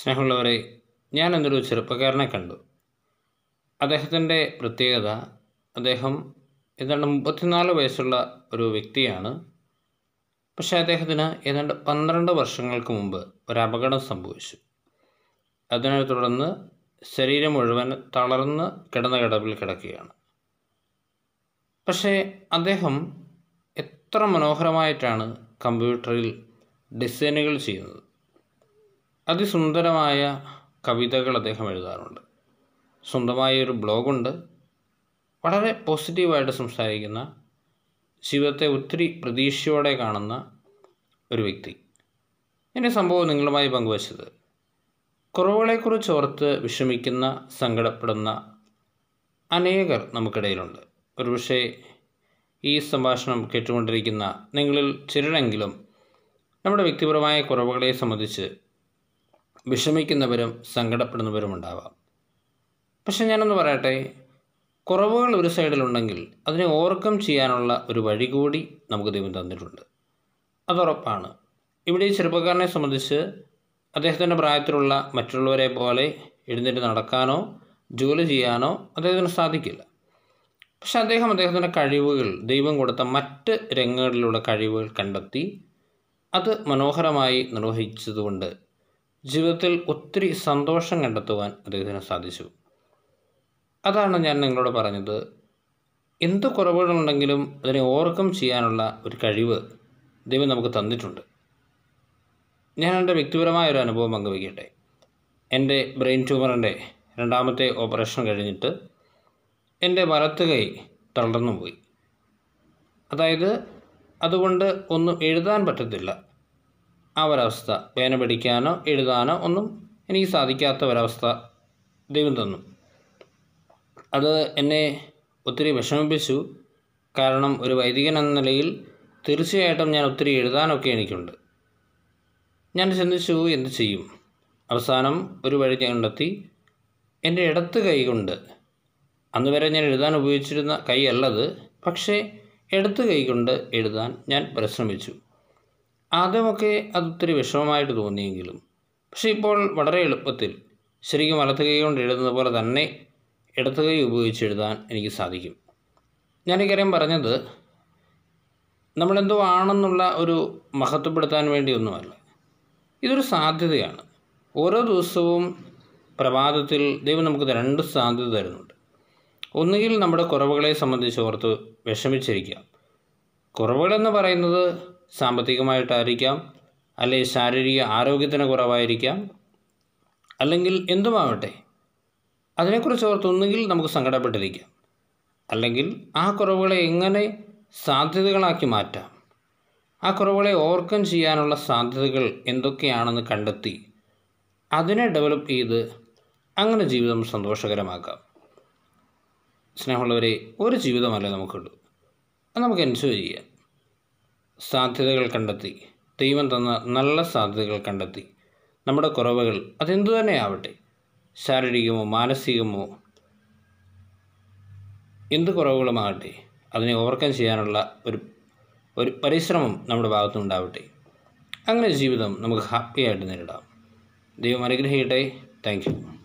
സ്നേഹമുള്ളവരെ ഞാനെന്നൊരു ചെറുപ്പക്കാരനെ കണ്ടു അദ്ദേഹത്തിൻ്റെ പ്രത്യേകത അദ്ദേഹം ഏതാണ്ട് മുപ്പത്തിനാല് വയസ്സുള്ള ഒരു വ്യക്തിയാണ് പക്ഷേ അദ്ദേഹത്തിന് ഏതാണ്ട് പന്ത്രണ്ട് വർഷങ്ങൾക്ക് മുമ്പ് ഒരു അപകടം സംഭവിച്ചു അതിനെ തുടർന്ന് ശരീരം മുഴുവൻ തളർന്ന് കിടന്ന കിടപ്പിൽ കിടക്കുകയാണ് പക്ഷേ അദ്ദേഹം എത്ര മനോഹരമായിട്ടാണ് കമ്പ്യൂട്ടറിൽ ഡിസൈനുകൾ ചെയ്യുന്നത് അതിസുന്ദരമായ കവിതകൾ അദ്ദേഹം എഴുതാറുണ്ട് സ്വന്തമായ ഒരു ബ്ലോഗുണ്ട് വളരെ പോസിറ്റീവായിട്ട് സംസാരിക്കുന്ന ജീവിതത്തെ ഒത്തിരി പ്രതീക്ഷയോടെ കാണുന്ന ഒരു വ്യക്തി എൻ്റെ സംഭവം നിങ്ങളുമായി പങ്കുവച്ചത് കുറവുകളെക്കുറിച്ച് ഓർത്ത് വിഷമിക്കുന്ന സങ്കടപ്പെടുന്ന അനേകർ നമുക്കിടയിലുണ്ട് ഒരുപക്ഷെ ഈ സംഭാഷണം കേട്ടുകൊണ്ടിരിക്കുന്ന നിങ്ങളിൽ ചിലരെങ്കിലും നമ്മുടെ വ്യക്തിപരമായ കുറവുകളെ സംബന്ധിച്ച് വിഷമിക്കുന്നവരും സങ്കടപ്പെടുന്നവരും ഉണ്ടാവാം പക്ഷെ ഞാനൊന്ന് പറയട്ടെ കുറവുകൾ ഒരു സൈഡിലുണ്ടെങ്കിൽ അതിനെ ഓവർകം ചെയ്യാനുള്ള ഒരു വഴി കൂടി നമുക്ക് ദൈവം തന്നിട്ടുണ്ട് അതുറപ്പാണ് ഇവിടെ ഈ ചെറുപ്പക്കാരനെ സംബന്ധിച്ച് അദ്ദേഹത്തിൻ്റെ പ്രായത്തിലുള്ള മറ്റുള്ളവരെ പോലെ എഴുന്നേറ്റ് നടക്കാനോ ജോലി ചെയ്യാനോ അദ്ദേഹത്തിന് സാധിക്കില്ല പക്ഷെ അദ്ദേഹം അദ്ദേഹത്തിൻ്റെ കഴിവുകൾ ദൈവം കൊടുത്ത മറ്റ് രംഗങ്ങളിലുള്ള കഴിവുകൾ കണ്ടെത്തി അത് മനോഹരമായി നിർവഹിച്ചതുകൊണ്ട് ജീവിതത്തിൽ ഒത്തിരി സന്തോഷം കണ്ടെത്തുവാൻ അദ്ദേഹത്തിന് സാധിച്ചു അതാണ് ഞാൻ നിങ്ങളോട് പറഞ്ഞത് എന്ത് കുറവുകളുണ്ടെങ്കിലും അതിനെ ഓവർകം ചെയ്യാനുള്ള ഒരു കഴിവ് ദൈവം നമുക്ക് തന്നിട്ടുണ്ട് ഞാൻ എൻ്റെ വ്യക്തിപരമായ ഒരു അനുഭവം പങ്കുവയ്ക്കട്ടെ എൻ്റെ ബ്രെയിൻ ട്യൂമറിൻ്റെ രണ്ടാമത്തെ ഓപ്പറേഷൻ കഴിഞ്ഞിട്ട് എൻ്റെ വലത്ത് കൈ തളർന്നു പോയി അതായത് അതുകൊണ്ട് ഒന്നും എഴുതാൻ പറ്റത്തില്ല ആ ഒരവസ്ഥ പേന പഠിക്കാനോ എഴുതാനോ ഒന്നും എനിക്ക് സാധിക്കാത്ത ഒരവസ്ഥ ദൈവം തന്നു അത് എന്നെ ഒത്തിരി വിഷമിപ്പിച്ചു കാരണം ഒരു വൈദികൻ എന്ന നിലയിൽ തീർച്ചയായിട്ടും ഞാൻ ഒത്തിരി എഴുതാനൊക്കെ എനിക്കുണ്ട് ഞാൻ ചിന്തിച്ചു എന്ത് ചെയ്യും അവസാനം ഒരു വഴി ഞാൻ കണ്ടെത്തി എൻ്റെ ഇടത്ത് കൈ കൊണ്ട് അന്ന് വരെ ഞാൻ എഴുതാൻ ഉപയോഗിച്ചിരുന്ന കൈ അല്ലത് പക്ഷേ ഇടത്ത് കൈ കൊണ്ട് എഴുതാൻ ഞാൻ പരിശ്രമിച്ചു ആദ്യമൊക്കെ അതൊത്തിരി വിഷമമായിട്ട് തോന്നിയെങ്കിലും പക്ഷേ ഇപ്പോൾ വളരെ എളുപ്പത്തിൽ ശരിക്കും കൈ കൊണ്ട് എഴുതുന്നത് പോലെ തന്നെ കൈ ഉപയോഗിച്ച് എഴുതാൻ എനിക്ക് സാധിക്കും ഞാൻ ഇക്കാര്യം പറഞ്ഞത് നമ്മളെന്തോ ആണെന്നുള്ള ഒരു മഹത്വപ്പെടുത്താൻ വേണ്ടിയൊന്നുമല്ല ഇതൊരു സാധ്യതയാണ് ഓരോ ദിവസവും പ്രഭാതത്തിൽ ദൈവം നമുക്ക് രണ്ട് സാധ്യത തരുന്നുണ്ട് ഒന്നുകിൽ നമ്മുടെ കുറവുകളെ സംബന്ധിച്ച് ഓർത്ത് വിഷമിച്ചിരിക്കാം കുറവുകളെന്ന് പറയുന്നത് സാമ്പത്തികമായിട്ടായിരിക്കാം അല്ലെങ്കിൽ ശാരീരിക ആരോഗ്യത്തിന് കുറവായിരിക്കാം അല്ലെങ്കിൽ എന്തുമാവട്ടെ അതിനെക്കുറിച്ച് ഓർത്തൊന്നുകിൽ നമുക്ക് സങ്കടപ്പെട്ടിരിക്കാം അല്ലെങ്കിൽ ആ കുറവുകളെ എങ്ങനെ സാധ്യതകളാക്കി മാറ്റാം ആ കുറവുകളെ ഓവർകം ചെയ്യാനുള്ള സാധ്യതകൾ എന്തൊക്കെയാണെന്ന് കണ്ടെത്തി അതിനെ ഡെവലപ്പ് ചെയ്ത് അങ്ങനെ ജീവിതം സന്തോഷകരമാക്കാം സ്നേഹമുള്ളവരെ ഒരു ജീവിതമല്ലേ നമുക്കുള്ളൂ അത് നമുക്ക് എൻജോയ് ചെയ്യാം സാധ്യതകൾ കണ്ടെത്തി ദൈവം തന്ന നല്ല സാധ്യതകൾ കണ്ടെത്തി നമ്മുടെ കുറവുകൾ അതെന്തു ആവട്ടെ ശാരീരികമോ മാനസികമോ എന്ത് കുറവുകളുമാകട്ടെ അതിനെ ഓവർകം ചെയ്യാനുള്ള ഒരു ഒരു പരിശ്രമം നമ്മുടെ ഭാഗത്തുനിന്നുണ്ടാവട്ടെ അങ്ങനെ ജീവിതം നമുക്ക് ഹാപ്പിയായിട്ട് നേരിടാം ദൈവം അനുഗ്രഹിക്കട്ടെ താങ്ക്